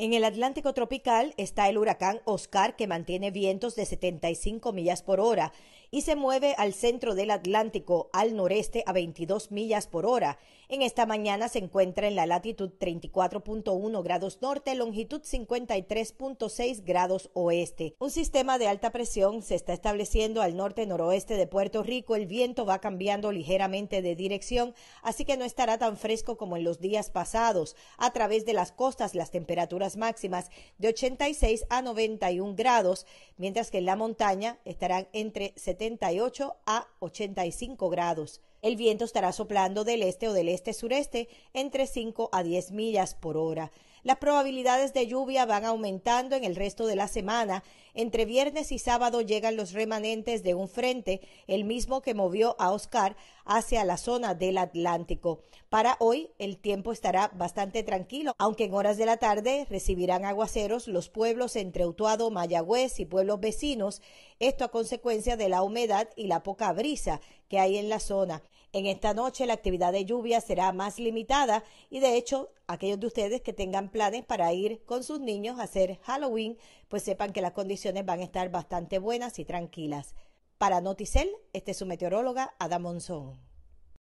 En el Atlántico tropical está el huracán Oscar que mantiene vientos de 75 millas por hora y se mueve al centro del Atlántico al noreste a 22 millas por hora. En esta mañana se encuentra en la latitud 34.1 grados norte, longitud 53.6 grados oeste. Un sistema de alta presión se está estableciendo al norte-noroeste de Puerto Rico. El viento va cambiando ligeramente de dirección, así que no estará tan fresco como en los días pasados. A través de las costas las temperaturas máximas de 86 a 91 grados, mientras que en la montaña estarán entre 78 a 85 grados. El viento estará soplando del este o del este sureste entre 5 a 10 millas por hora. Las probabilidades de lluvia van aumentando en el resto de la semana. Entre viernes y sábado llegan los remanentes de un frente, el mismo que movió a Oscar hacia la zona del Atlántico. Para hoy el tiempo estará bastante tranquilo, aunque en horas de la tarde recibirán aguaceros los pueblos entre Utuado, Mayagüez y pueblos vecinos, esto a consecuencia de la humedad y la poca brisa que hay en la zona. En esta noche la actividad de lluvia será más limitada y de hecho aquellos de ustedes que tengan planes para ir con sus niños a hacer Halloween, pues sepan que las condiciones van a estar bastante buenas y tranquilas. Para Noticel, este es su meteoróloga Ada Monzón.